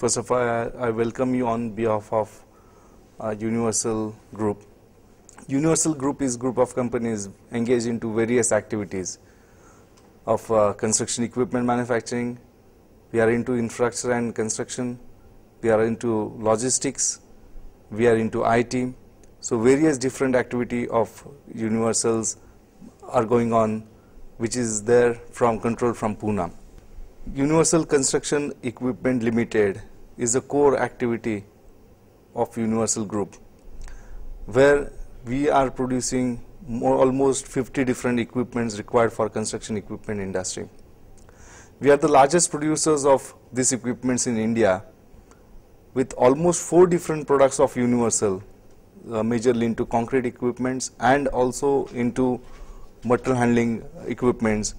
First of all, I, I welcome you on behalf of uh, Universal Group. Universal Group is group of companies engaged into various activities of uh, construction equipment manufacturing. We are into infrastructure and construction. We are into logistics. We are into IT. So various different activity of Universals are going on, which is there from control from Pune. Universal Construction Equipment Limited is a core activity of Universal Group where we are producing more, almost 50 different equipments required for construction equipment industry. We are the largest producers of these equipments in India with almost four different products of Universal, uh, majorly into concrete equipments and also into material handling equipments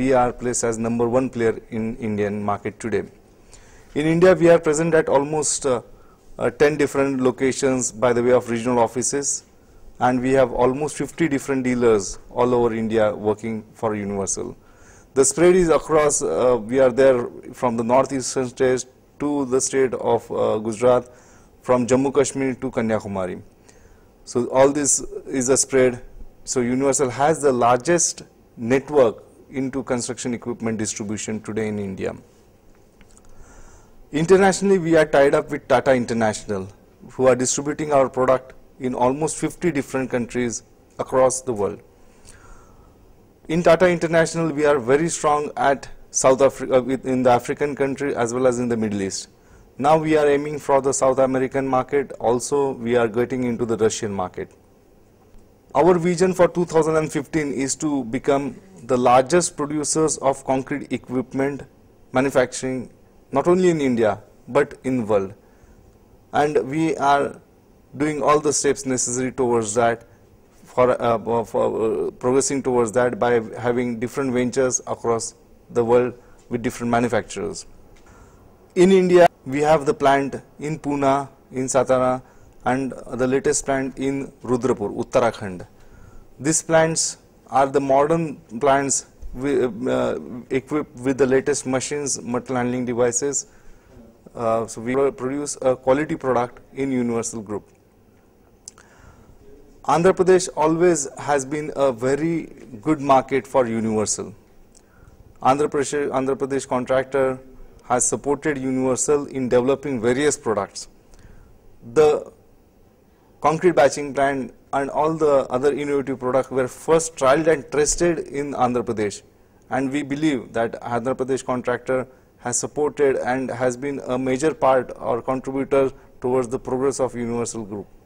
we are placed as number one player in Indian market today. In India, we are present at almost uh, uh, 10 different locations by the way of regional offices and we have almost 50 different dealers all over India working for Universal. The spread is across, uh, we are there from the northeastern states to the state of uh, Gujarat, from Jammu Kashmir to Kanyakumari. So all this is a spread. So Universal has the largest network into construction equipment distribution today in India. Internationally, we are tied up with Tata International, who are distributing our product in almost 50 different countries across the world. In Tata International, we are very strong at South Africa, uh, in the African country as well as in the Middle East. Now we are aiming for the South American market, also we are getting into the Russian market. Our vision for 2015 is to become the largest producers of concrete equipment manufacturing not only in India but in the world and we are doing all the steps necessary towards that for, uh, for uh, progressing towards that by having different ventures across the world with different manufacturers. In India we have the plant in Pune, in Satara and the latest plant in Rudrapur, Uttarakhand. These plants are the modern plants we, uh, uh, equipped with the latest machines, metal handling devices. Uh, so we produce a quality product in Universal Group. Andhra Pradesh always has been a very good market for Universal. Andhra Pradesh, Andhra Pradesh contractor has supported Universal in developing various products. The concrete batching plant and all the other innovative products were first trialed and tested in Andhra Pradesh. And we believe that Andhra Pradesh contractor has supported and has been a major part or contributor towards the progress of Universal Group.